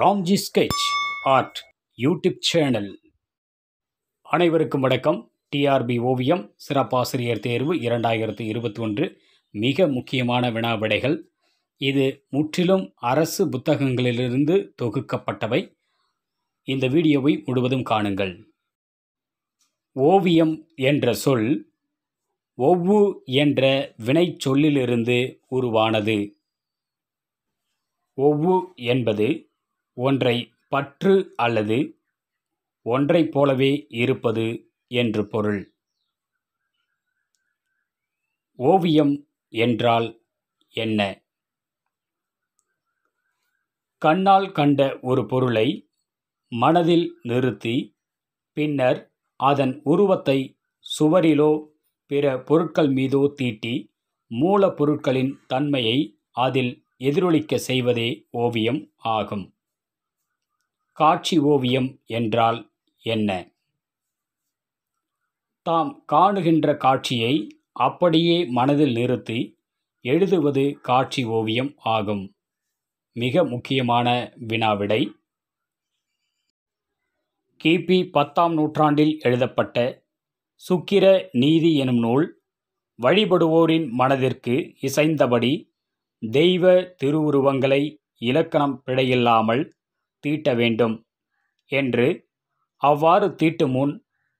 Ramji sketch art YouTube channel அனைவருக்கும் வணக்கம் TRP ஓவியம் சிறப்பாசிரியர் தேர்வு இரண்டாயிரத்தி இருபத்தி ஒன்று மிக முக்கியமான வினாவிடைகள் இது முற்றிலும் அரசு புத்தகங்களிலிருந்து தொகுக்கப்பட்டவை இந்த வீடியோவை முழுவதும் காணுங்கள் ஓவியம் என்ற சொல் ஒவ்வு என்ற வினை சொல்லிலிருந்து உருவானது ஒவ்வு என்பது ஒன்றை பற்று அல்லது ஒன்றைப் போலவே இருப்பது என்று பொருள் ஓவியம் என்றால் என்ன கண்ணால் கண்ட ஒரு பொருளை மனதில் நிறுத்தி பின்னர் அதன் உருவத்தை சுவரிலோ பிற பொருட்கள் மீதோ தீட்டி மூலப்பொருட்களின் தன்மையை அதில் எதிரொலிக்க செய்வதே ஓவியம் ஆகும் காட்சி ஓவியம் என்றால் என்ன தாம் காணுகின்ற காட்சியை அப்படியே மனதில் நிறுத்தி எழுதுவது காட்சி ஓவியம் ஆகும் மிக முக்கியமான வினாவிடை கிபி பத்தாம் நூற்றாண்டில் எழுதப்பட்ட சுக்கிர நீதி எனும் நூல் வழிபடுவோரின் மனதிற்கு இசைந்தபடி தெய்வ திருவுருவங்களை இலக்கணம் பிழையில்லாமல் தீட்ட வேண்டும் என்று அவ்வாறு தீட்டும் முன்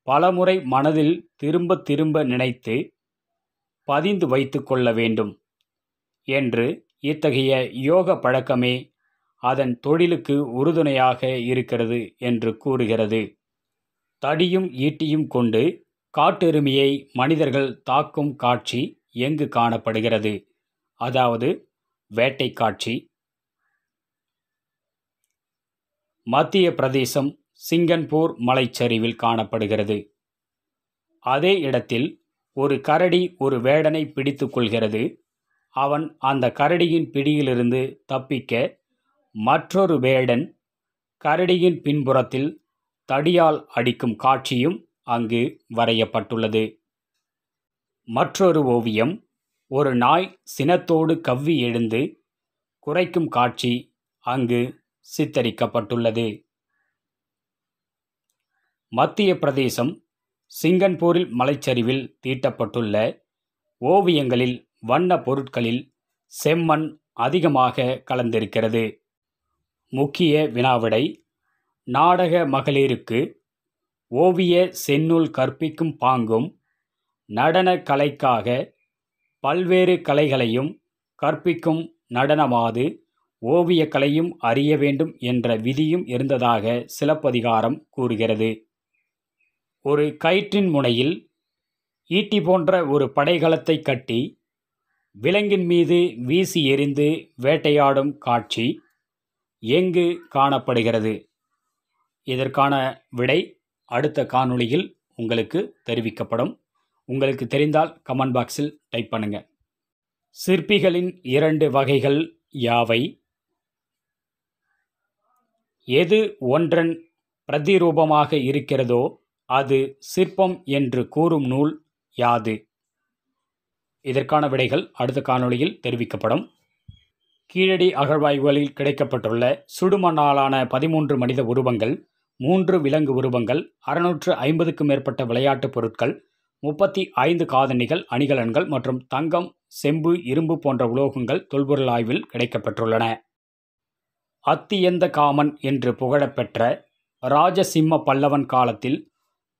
பலமுறை மனதில் திரும்ப திரும்ப நினைத்து பதிந்து வைத்து கொள்ள வேண்டும் என்று இத்தகைய யோக பழக்கமே அதன் தொழிலுக்கு உறுதுணையாக இருக்கிறது என்று கூறுகிறது தடியும் ஈட்டியும் கொண்டு காட்டெருமையை மனிதர்கள் தாக்கும் காட்சி எங்கு காணப்படுகிறது அதாவது வேட்டை காட்சி மத்திய பிரதேசம் சிங்கன்பூர் மலைச்சரிவில் காணப்படுகிறது அதே இடத்தில் ஒரு கரடி ஒரு வேடனை பிடித்து கொள்கிறது அவன் அந்த கரடியின் பிடியிலிருந்து தப்பிக்க மற்றொரு வேடன் கரடியின் பின்புறத்தில் தடியால் அடிக்கும் காட்சியும் அங்கு வரையப்பட்டுள்ளது மற்றொரு ஓவியம் ஒரு நாய் சினத்தோடு கவ்வி எழுந்து குறைக்கும் காட்சி அங்கு சித்தரிக்கப்பட்டுள்ளது மத்திய பிரதேசம் சிங்கன்பூரில் மலைச்சரிவில் தீட்டப்பட்டுள்ள ஓவியங்களில் வண்ண பொருட்களில் செம்மண் அதிகமாக கலந்திருக்கிறது முக்கிய வினாவிடை நாடக மகளிருக்கு ஓவிய செந்நூல் கற்பிக்கும் பாங்கும் நடன கலைக்காக பல்வேறு கலைகளையும் கற்பிக்கும் நடனமாது ஓவியக்கலையும் அறிய வேண்டும் என்ற விதியும் இருந்ததாக சிலப்பதிகாரம் கூறுகிறது ஒரு கயிற்றின் முனையில் ஈட்டி போன்ற ஒரு படைகலத்தை கட்டி விலங்கின் மீது வீசி எறிந்து வேட்டையாடும் காட்சி எங்கு காணப்படுகிறது இதற்கான விடை அடுத்த காணொளியில் உங்களுக்கு தெரிவிக்கப்படும் உங்களுக்கு தெரிந்தால் கமெண்ட் பாக்ஸில் டைப் பண்ணுங்கள் சிற்பிகளின் இரண்டு வகைகள் யாவை எது ஒன்றன் பிரதிரூபமாக இருக்கிறதோ அது சிற்பம் என்று கூறும் நூல் யாது இதற்கான விடைகள் அடுத்த காணொளியில் தெரிவிக்கப்படும் கீழடி அகழ்வாய்வுகளில் கிடைக்கப்பட்டுள்ள சுடுமணாலான பதிமூன்று மனித உருவங்கள் மூன்று விலங்கு உருவங்கள் அறுநூற்று ஐம்பதுக்கும் மேற்பட்ட விளையாட்டுப் பொருட்கள் முப்பத்தி ஐந்து காதணிகள் அணிகலன்கள் மற்றும் தங்கம் செம்பு இரும்பு போன்ற உலோகங்கள் தொல்பொருள் ஆய்வில் கிடைக்கப்பெற்றுள்ளன அத்தியந்த காமன் என்று புகழப்பெற்ற ராஜசிம்ம பல்லவன் காலத்தில்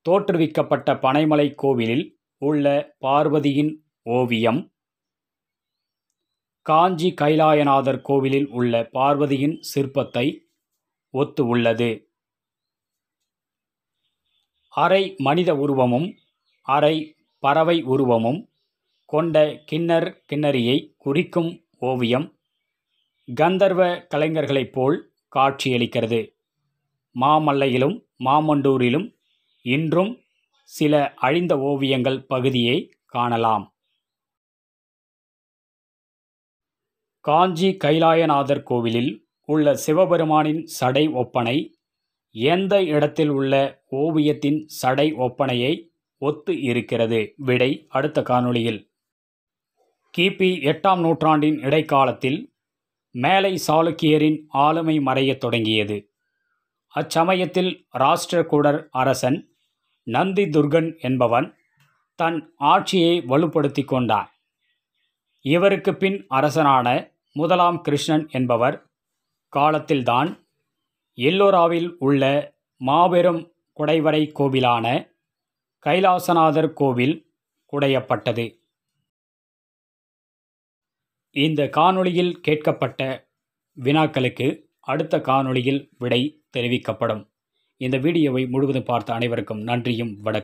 தோற்றுவிக்கப்பட்ட பனைமலை கோவிலில் உள்ள பார்வதியின் ஓவியம் காஞ்சி கைலாயநாதர் கோவிலில் உள்ள பார்வதியின் சிற்பத்தை ஒத்து உள்ளது அரை மனித உருவமும் அரை பறவை உருவமும் கொண்ட கிண்ணர் கிண்ணரியை குறிக்கும் ஓவியம் கந்தர்வ கலைஞர்களைப் போல் காட்சியளிக்கிறது மாமல்லையிலும் மாமண்டூரிலும் இன்றும் சில அழிந்த ஓவியங்கள் பகுதியை காணலாம் காஞ்சி கைலாயநாதர் கோவிலில் உள்ள சிவபெருமானின் சடை ஒப்பனை எந்த இடத்தில் உள்ள ஓவியத்தின் சடை ஒப்பனையை ஒத்து இருக்கிறது விடை அடுத்த காணொளியில் கிபி எட்டாம் நூற்றாண்டின் இடைக்காலத்தில் மேலை சாளுக்கியரின் ஆளுமை மறையத் தொடங்கியது அச்சமயத்தில் ராஷ்டிரகூடர் அரசன் நந்தி துர்கன் என்பவன் தன் ஆட்சியை வலுப்படுத்தி கொண்டான் இவருக்கு பின் அரசனான முதலாம் கிருஷ்ணன் என்பவர் காலத்தில்தான் எல்லோராவில் உள்ள மாபெரும் குடைவரை கோவிலான கைலாசநாதர் கோவில் குடையப்பட்டது இந்த காணொளியில் கேட்கப்பட்ட வினாக்களுக்கு அடுத்த காணொளியில் விடை தெரிவிக்கப்படும் இந்த வீடியோவை முழுவதும் பார்த்த அனைவருக்கும் நன்றியும் வணக்கம்